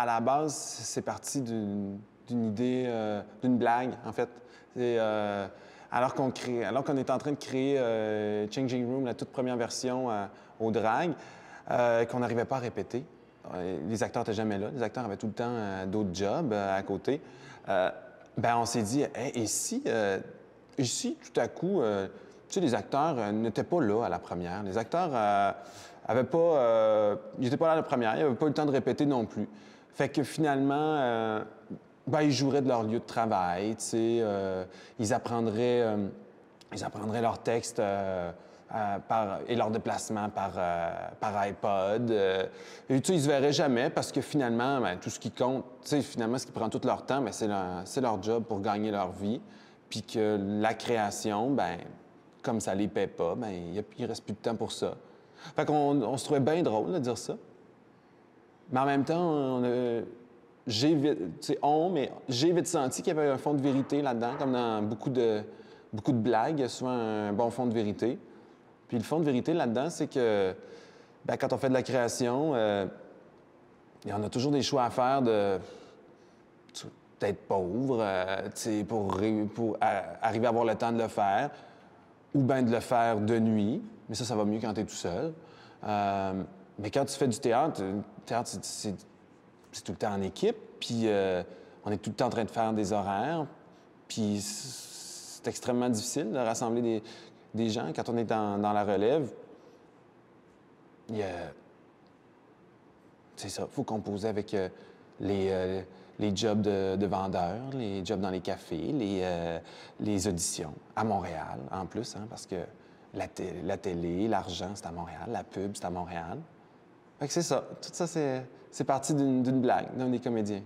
à la base, c'est parti d'une idée, euh, d'une blague, en fait. Euh, alors qu'on crée, est en train de créer euh, Changing Room, la toute première version au drag, qu'on n'arrivait pas à répéter. Les acteurs n'étaient jamais là. Les acteurs avaient tout le temps d'autres jobs à côté. ben on s'est dit, et si, tout à coup, tu sais, les acteurs n'étaient pas là à la première. Les acteurs n'étaient pas, pas là à la première. Ils n'avaient pas eu le temps de répéter non plus. Fait que finalement, euh, ben, ils joueraient de leur lieu de travail, euh, ils, apprendraient, euh, ils apprendraient leur texte euh, et leur déplacement par, par iPod. et tu ils se verraient jamais parce que finalement, ben, tout ce qui compte, finalement, ce qui prend tout leur temps, ben, c'est leur, job pour gagner leur vie. Puis que la création, ben, comme ça ne les paie pas, ben, il ne reste plus de temps pour ça. Fait qu'on se trouvait bien drôle de dire ça. Mais en même temps, j'ai vite, on, mais j'ai vite senti qu'il y avait un fond de vérité là-dedans, comme dans beaucoup de, beaucoup de blagues, il y a souvent un bon fond de vérité. Puis le fond de vérité là-dedans, c'est que ben, quand on fait de la création, euh, il y en a toujours des choix à faire de peut-être pauvre euh, pour, pour arriver à avoir le temps de le faire, ou bien de le faire de nuit, mais ça, ça va mieux quand tu es tout seul. Euh, mais quand tu fais du théâtre, le euh, théâtre, c'est tout le temps en équipe, puis euh, on est tout le temps en train de faire des horaires, puis c'est extrêmement difficile de rassembler des, gens. Quand on est dans, la relève, il C'est ça, il faut composer avec euh, les, jobs de, vendeurs, les jobs dans les cafés, les, auditions, à Montréal en plus, hein, parce que la télé, l'argent, c'est à Montréal, la pub, c'est à Montréal. Fait c'est ça. Tout ça, c'est parti d'une blague d'un des comédiens.